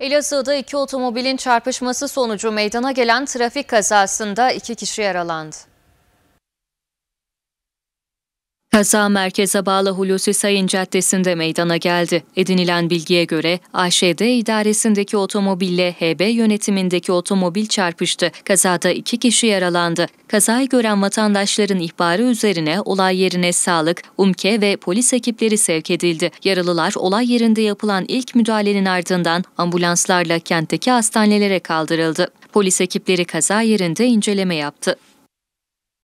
Elazığ'da iki otomobilin çarpışması sonucu meydana gelen trafik kazasında iki kişi yaralandı. Kaza merkeze bağlı Hulusi Sayın Caddesi'nde meydana geldi. Edinilen bilgiye göre AŞD idaresindeki otomobille HB yönetimindeki otomobil çarpıştı. Kazada iki kişi yaralandı. Kazayı gören vatandaşların ihbarı üzerine olay yerine sağlık, umke ve polis ekipleri sevk edildi. Yaralılar olay yerinde yapılan ilk müdahalenin ardından ambulanslarla kentteki hastanelere kaldırıldı. Polis ekipleri kaza yerinde inceleme yaptı.